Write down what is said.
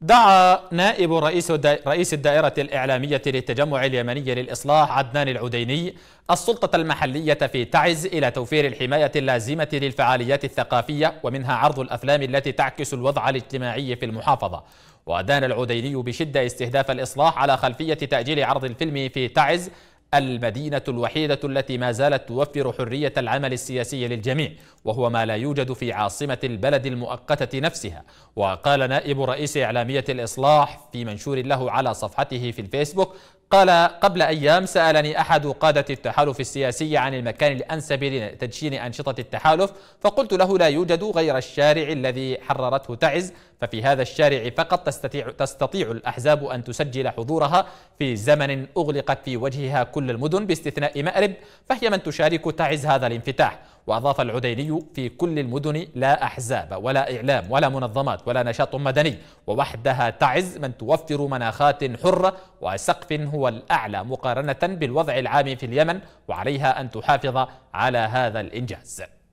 دعا نائب رئيس رئيس الدائرة الإعلامية للتجمع اليمني للإصلاح عدنان العديني السلطة المحلية في تعز إلى توفير الحماية اللازمة للفعاليات الثقافية ومنها عرض الأفلام التي تعكس الوضع الاجتماعي في المحافظة وأدان العديني بشدة استهداف الإصلاح على خلفية تأجيل عرض الفيلم في تعز المدينة الوحيدة التي ما زالت توفر حرية العمل السياسي للجميع وهو ما لا يوجد في عاصمة البلد المؤقتة نفسها وقال نائب رئيس إعلامية الإصلاح في منشور له على صفحته في الفيسبوك قال قبل أيام سألني أحد قادة التحالف السياسي عن المكان الأنسب لتدشين أنشطة التحالف فقلت له لا يوجد غير الشارع الذي حررته تعز ففي هذا الشارع فقط تستطيع, تستطيع الأحزاب أن تسجل حضورها في زمن أغلقت في وجهها كل المدن باستثناء مأرب فهي من تشارك تعز هذا الانفتاح وأضاف العديلي في كل المدن لا أحزاب ولا إعلام ولا منظمات ولا نشاط مدني ووحدها تعز من توفر مناخات حرة وسقف هو الأعلى مقارنة بالوضع العام في اليمن وعليها أن تحافظ على هذا الإنجاز